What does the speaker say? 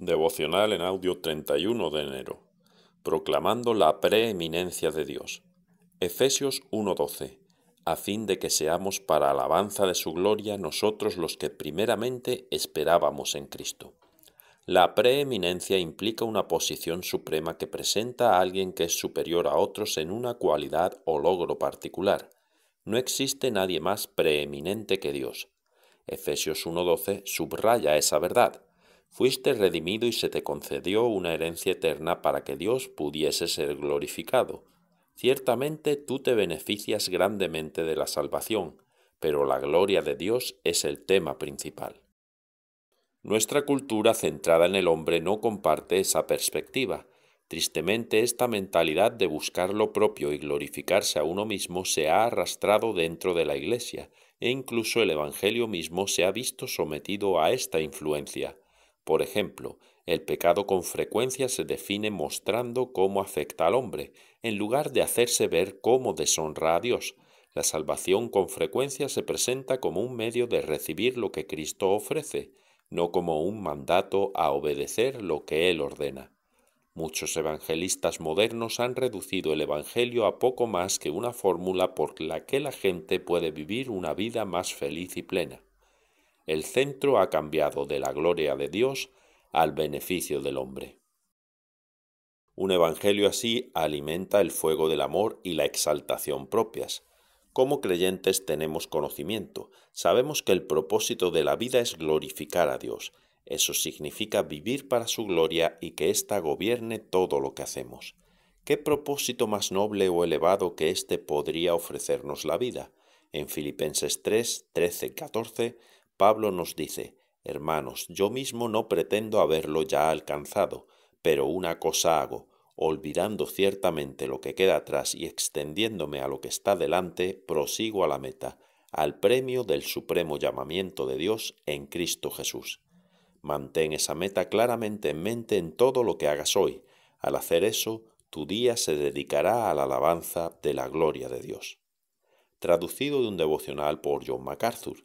Devocional en audio 31 de enero. Proclamando la preeminencia de Dios. Efesios 1:12. A fin de que seamos para alabanza de su gloria nosotros los que primeramente esperábamos en Cristo. La preeminencia implica una posición suprema que presenta a alguien que es superior a otros en una cualidad o logro particular. No existe nadie más preeminente que Dios. Efesios 1:12 subraya esa verdad fuiste redimido y se te concedió una herencia eterna para que Dios pudiese ser glorificado. Ciertamente tú te beneficias grandemente de la salvación, pero la gloria de Dios es el tema principal. Nuestra cultura centrada en el hombre no comparte esa perspectiva. Tristemente esta mentalidad de buscar lo propio y glorificarse a uno mismo se ha arrastrado dentro de la Iglesia, e incluso el Evangelio mismo se ha visto sometido a esta influencia. Por ejemplo, el pecado con frecuencia se define mostrando cómo afecta al hombre, en lugar de hacerse ver cómo deshonra a Dios. La salvación con frecuencia se presenta como un medio de recibir lo que Cristo ofrece, no como un mandato a obedecer lo que Él ordena. Muchos evangelistas modernos han reducido el Evangelio a poco más que una fórmula por la que la gente puede vivir una vida más feliz y plena el centro ha cambiado de la gloria de Dios al beneficio del hombre. Un evangelio así alimenta el fuego del amor y la exaltación propias. Como creyentes tenemos conocimiento, sabemos que el propósito de la vida es glorificar a Dios. Eso significa vivir para su gloria y que ésta gobierne todo lo que hacemos. ¿Qué propósito más noble o elevado que éste podría ofrecernos la vida? En Filipenses 3, 13, 14 Pablo nos dice, Hermanos, yo mismo no pretendo haberlo ya alcanzado, pero una cosa hago, olvidando ciertamente lo que queda atrás y extendiéndome a lo que está delante, prosigo a la meta, al premio del supremo llamamiento de Dios en Cristo Jesús. Mantén esa meta claramente en mente en todo lo que hagas hoy. Al hacer eso, tu día se dedicará a la alabanza de la gloria de Dios. Traducido de un devocional por John MacArthur